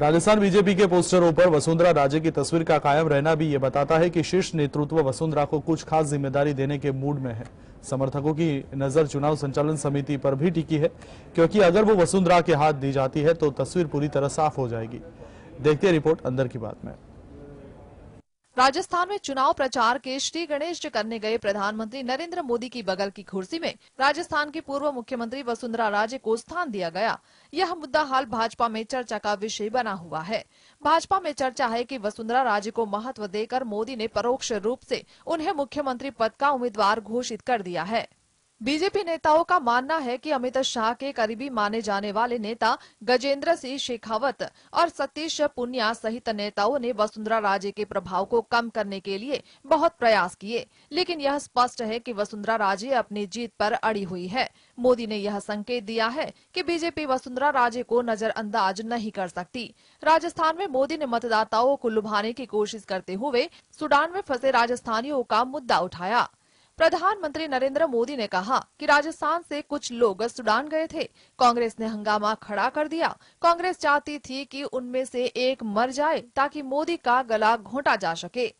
Rajasthan BJP के पोस्टरों पर वसुंधरा राजे की तस्वीर का कायम रहना भी ये बताता है कि शीर्ष नेतृत्व वसुंधरा को कुछ खास जिम्मेदारी देने के मूड में है समर्थकों की नजर चुनाव संचालन समिति पर भी टिकी है क्योंकि अगर वो वसुंधरा के हाथ दी जाती है तो तस्वीर पूरी तरह साफ हो जाएगी देखते रिपोर्ट अंदर की बात में राजस्थान में चुनाव प्रचार के श्री गणेश करने गए प्रधानमंत्री नरेंद्र मोदी की बगल की कुर्सी में राजस्थान के पूर्व मुख्यमंत्री वसुंधरा राजे को स्थान दिया गया यह मुद्दा हाल भाजपा में चर्चा का विषय बना हुआ है भाजपा में चर्चा है कि वसुंधरा राजे को महत्व देकर मोदी ने परोक्ष रूप से उन्हें मुख्यमंत्री पद का उम्मीदवार घोषित कर दिया है बीजेपी नेताओं का मानना है कि अमित शाह के करीबी माने जाने वाले नेता गजेंद्र सिंह शेखावत और सतीश पुनिया सहित नेताओं ने वसुंधरा राजे के प्रभाव को कम करने के लिए बहुत प्रयास किए लेकिन यह स्पष्ट है कि वसुंधरा राजे अपनी जीत पर अड़ी हुई है मोदी ने यह संकेत दिया है कि बीजेपी वसुंधरा राजे को नजरअंदाज नहीं कर सकती राजस्थान में मोदी ने मतदाताओं को लुभाने की कोशिश करते हुए सूडान में फंसे राजस्थानियों का मुद्दा उठाया प्रधानमंत्री नरेंद्र मोदी ने कहा कि राजस्थान से कुछ लोग सुडान गए थे कांग्रेस ने हंगामा खड़ा कर दिया कांग्रेस चाहती थी कि उनमें से एक मर जाए ताकि मोदी का गला घोटा जा सके